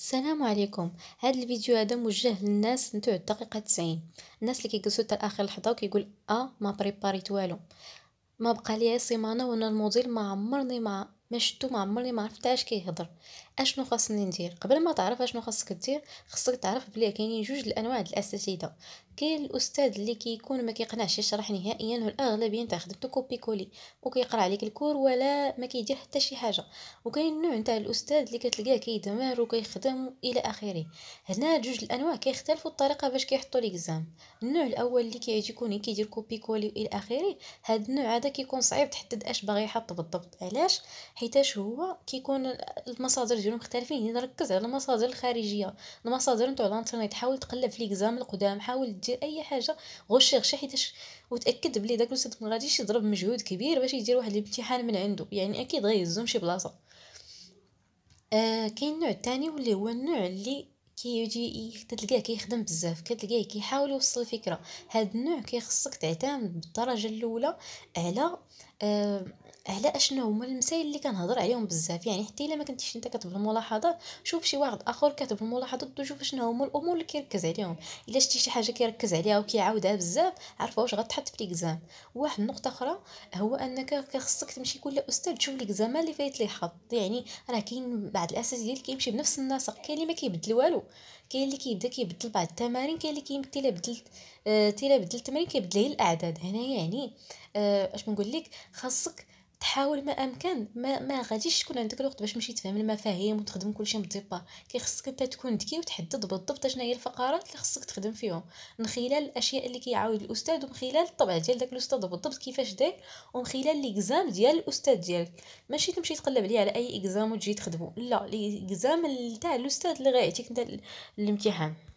السلام عليكم هذا الفيديو هذا موجه للناس نتوع الدقيقه 90 الناس اللي كيجلسوا حتى لاخر لحظه وكيقول اه ما بريباريت والو ما بقى لي سيمانه وانا الموديل ما عمرني ما ما شفتو ما عمرني ما عرفتاش كيهضر اشنو خاصني ندير قبل ما تعرف اشنو خاصك دير خاصك تعرف بلي كاينين جوج الانواع د الاساتذه كاين الاستاذ اللي كيكون ما كيقنعش يشرح نهائيا والاغلبيه نتاع خدمتو كوبي كولي وكيقرا عليك الكور ولا ما كيدير حتى شي حاجه وكاين نوع نتاع الاستاذ اللي كتلقاه كيدمر وكيخدم الى اخره هنا جوج الانواع كيختلفوا الطريقه باش كيحطوا ليكزام النوع الاول اللي كيعجي يكون كيدير كوبي كولي الى اخره هاد النوع هذا كيكون صعيب تحدد اش باغي يحط بالضبط علاش حيتاش هو كيكون المصادر ديالو مختلفين يعني ركز على المصادر الخارجيه المصادر نتاع الانترنت حاول تقلب في ليكزام القدام حاول دير اي حاجه غوشيغشي حيتاش وتاكد بلي داك الاستاذ ما غاديش يضرب مجهود كبير باش يدير واحد الامتحان من عنده يعني اكيد غيهزهم شي بلاصه آه كاين النوع الثاني واللي هو النوع اللي كيجي كتلقاه كيخدم بزاف كتلقاه كيحاول يوصل الفكره هاد النوع كيخصك تعتمد بالدرجه الاولى على آه، على اشنو هما المسائل اللي كنهضر عليهم بزاف يعني حتى الا ما كنتيش انت كتب الملاحظات شوف شي واحد اخر كتب الملاحظات وشوف شنو هما الامور اللي كيركز عليهم الا شتي شي حاجه كيركز عليها وكيعاودها بزاف عارف واش غتحط في ليكزام واحد النقطه اخرى هو انك خصك تمشي كل استاذ تشوف ليكزام اللي فايت ليه حط يعني راه كاين بعض الاساس ديال كيمشي بنفس النسق كاين اللي ما كيبدل والو كاين اللي كيبدا كيبدل بعض التمارين كاين اللي كيمكن تلا بدلت آه، تيلا بدل التمارين كيبدل هي الاعداد هنا يعني آه، اش بنقول لك خاصك تحاول ما امكن ما, ما غاديش تكون عندك الوقت باش تمشي تفهم المفاهيم وتخدم كلشي من كي كيخصك انت تكون ذكي وتحدد بالضبط شنو هي الفقرات اللي خصك تخدم فيهم من خلال الاشياء اللي كيعاود الاستاذ ومن خلال الطبع ديال داك الاستاذ بالضبط كيفاش داير ومن خلال ليكزام ديال الاستاذ ديالك ماشي تمشي تقلب عليه على اي اكزام وتجي تخدمو لا ليكزام تاع الاستاذ اللي غيعطيك انت الامتحان